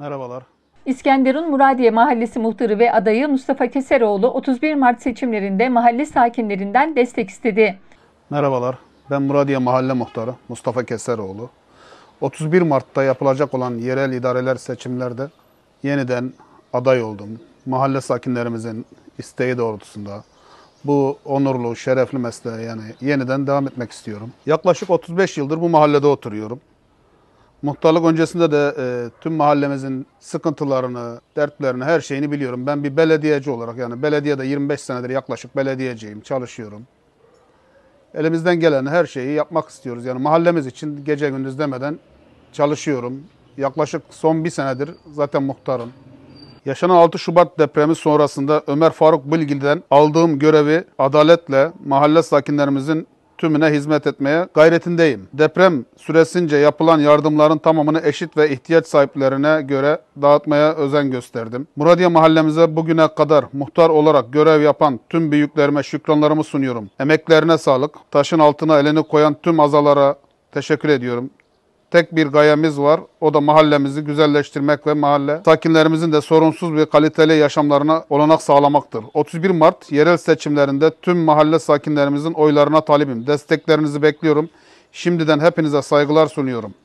Merhabalar. İskenderun Muradiye Mahallesi muhtarı ve adayı Mustafa Keseroğlu 31 Mart seçimlerinde mahalle sakinlerinden destek istedi. Merhabalar. Ben Muradiye Mahalle Muhtarı Mustafa Keseroğlu. 31 Mart'ta yapılacak olan yerel idareler seçimlerde yeniden aday oldum. Mahalle sakinlerimizin isteği doğrultusunda bu onurlu, şerefli mesleğe yani yeniden devam etmek istiyorum. Yaklaşık 35 yıldır bu mahallede oturuyorum. Muhtarlık öncesinde de e, tüm mahallemizin sıkıntılarını, dertlerini, her şeyini biliyorum. Ben bir belediyeci olarak yani belediyede 25 senedir yaklaşık belediyeciyim, çalışıyorum. Elimizden gelen her şeyi yapmak istiyoruz. Yani mahallemiz için gece gündüz demeden çalışıyorum. Yaklaşık son bir senedir zaten muhtarım. Yaşanan 6 Şubat depremi sonrasında Ömer Faruk Bilgil'den aldığım görevi adaletle mahalle sakinlerimizin tümüne hizmet etmeye gayretindeyim. Deprem süresince yapılan yardımların tamamını eşit ve ihtiyaç sahiplerine göre dağıtmaya özen gösterdim. Muradiye mahallemize bugüne kadar muhtar olarak görev yapan tüm büyüklerime şükranlarımı sunuyorum. Emeklerine sağlık. Taşın altına elini koyan tüm azalara teşekkür ediyorum tek bir gayemiz var. O da mahallemizi güzelleştirmek ve mahalle sakinlerimizin de sorunsuz ve kaliteli yaşamlarına olanak sağlamaktır. 31 Mart yerel seçimlerinde tüm mahalle sakinlerimizin oylarına talibim. Desteklerinizi bekliyorum. Şimdiden hepinize saygılar sunuyorum.